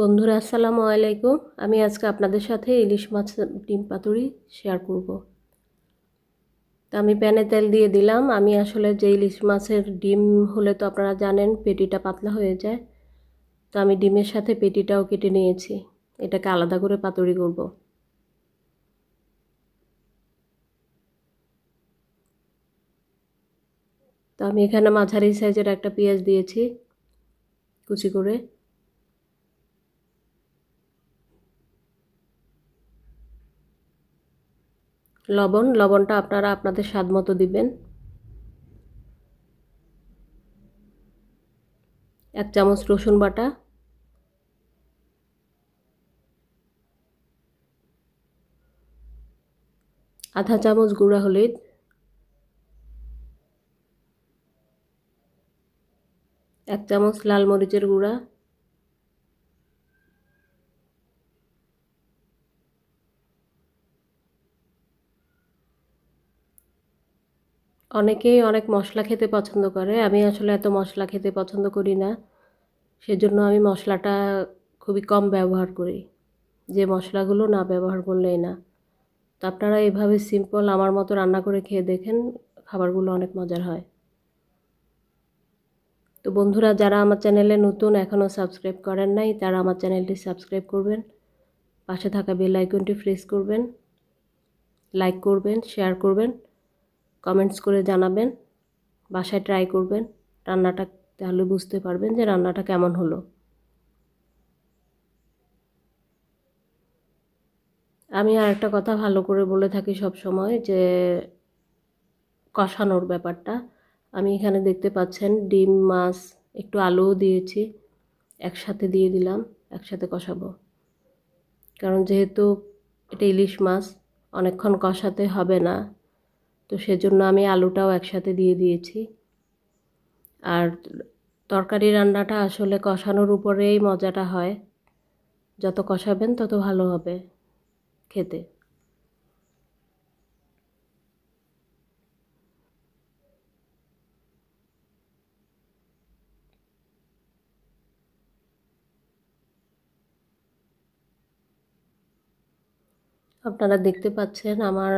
বন্ধুরা আসসালামু আলাইকুম আমি আজকে আপনাদের সাথে ইলিশ মাছ ডিম পাতুরি শেয়ার করব তো আমি প্যানে তেল দিয়ে দিলাম আমি আসলে যে ইলিশ মাছের ডিম হলে তো আপনারা জানেন পেটিটা পাতলা হয়ে যায় তো আমি ডিমের সাথে পেটিটাও কেটে নিয়েছি এটাকে আলাদা করে পাতুরি করব তো আমি এখানে মাঝারি সাইজের একটা পেঁয়াজ দিয়েছি কুচি করে লবণ লবণটা আপনারা আপনাদের স্বাদ মতো দিবেন এক চামচ রসুন বাটা আধা চামচ গুঁড়া হলুদ এক চামচ লাল মরিচের গুঁড়া অনেকেই অনেক মশলা খেতে পছন্দ করে আমি আসলে এত মশলা খেতে পছন্দ করি না সেজন্য আমি মশলাটা খুবই কম ব্যবহার করি যে মশলাগুলো না ব্যবহার করলেই না তো আপনারা এভাবে সিম্পল আমার মতো রান্না করে খেয়ে দেখেন খাবারগুলো অনেক মজার হয় তো বন্ধুরা যারা আমার চ্যানেলে নতুন এখনও সাবস্ক্রাইব করেন নাই তারা আমার চ্যানেলটি সাবস্ক্রাইব করবেন পাশে থাকা বেল আইকনটি প্রেস করবেন লাইক করবেন শেয়ার করবেন কমেন্টস করে জানাবেন বাসায় ট্রাই করবেন রান্নাটা তাহলে বুঝতে পারবেন যে রান্নাটা কেমন হলো আমি আর একটা কথা ভালো করে বলে থাকি সব সময় যে কষানোর ব্যাপারটা আমি এখানে দেখতে পাচ্ছেন ডিম মাছ একটু আলুও দিয়েছি একসাথে দিয়ে দিলাম একসাথে কষাবো কারণ যেহেতু এটা ইলিশ মাছ অনেকক্ষণ কষাতে হবে না তো সেজন্য আমি আলুটাও একসাথে দিয়ে দিয়েছি আর তরকারি রান্নাটা আসলে কষানোর উপরেই মজাটা হয় যত কষাবেন তত ভালো হবে খেতে আপনারা দেখতে পাচ্ছেন আমার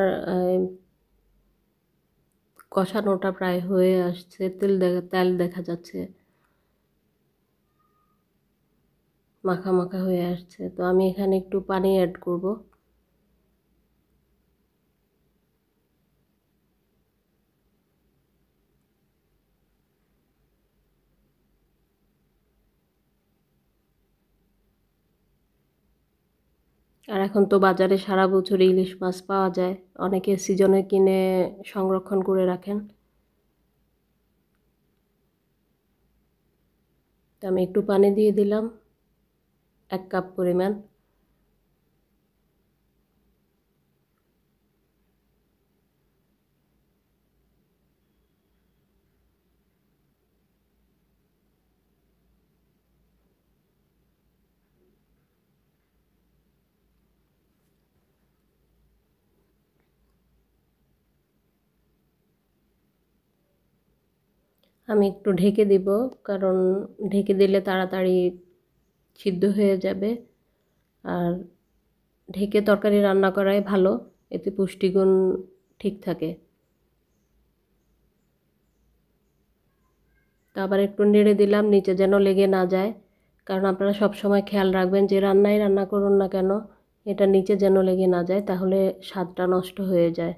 কষানোটা প্রায় হয়ে আসছে তেল দেখা তেল দেখা যাচ্ছে মাখা মাখা হয়ে আসছে তো আমি এখানে একটু পানি অ্যাড করব আর এখন তো বাজারে সারা বছর ইলিশ মাছ পাওয়া যায় অনেকে সিজনে কিনে সংরক্ষণ করে রাখেন তো আমি একটু পানি দিয়ে দিলাম এক কাপ পরিমাণ আমি একটু ঢেকে দিব কারণ ঢেকে দিলে তাড়াতাড়ি সিদ্ধ হয়ে যাবে আর ঢেকে তরকারি রান্না করাই ভালো এতে পুষ্টিগুণ ঠিক থাকে তো আবার একটু নেড়ে দিলাম নিচে যেন লেগে না যায় কারণ আপনারা সব সময় খেয়াল রাখবেন যে রান্নাই রান্না করুন না কেন এটা নিচে যেন লেগে না যায় তাহলে স্বাদটা নষ্ট হয়ে যায়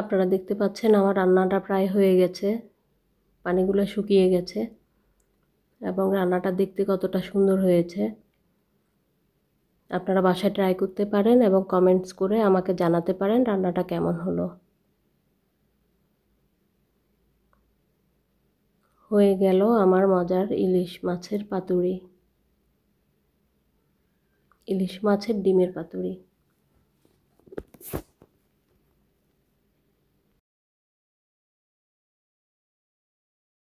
আপনারা দেখতে পাচ্ছেন আমার রান্নাটা প্রায় হয়ে গেছে পানিগুলো শুকিয়ে গেছে এবং রান্নাটা দেখতে কতটা সুন্দর হয়েছে আপনারা বাসায় ট্রাই করতে পারেন এবং কমেন্টস করে আমাকে জানাতে পারেন রান্নাটা কেমন হলো হয়ে গেল আমার মজার ইলিশ মাছের পাতুরি ইলিশ মাছের ডিমের পাতুরি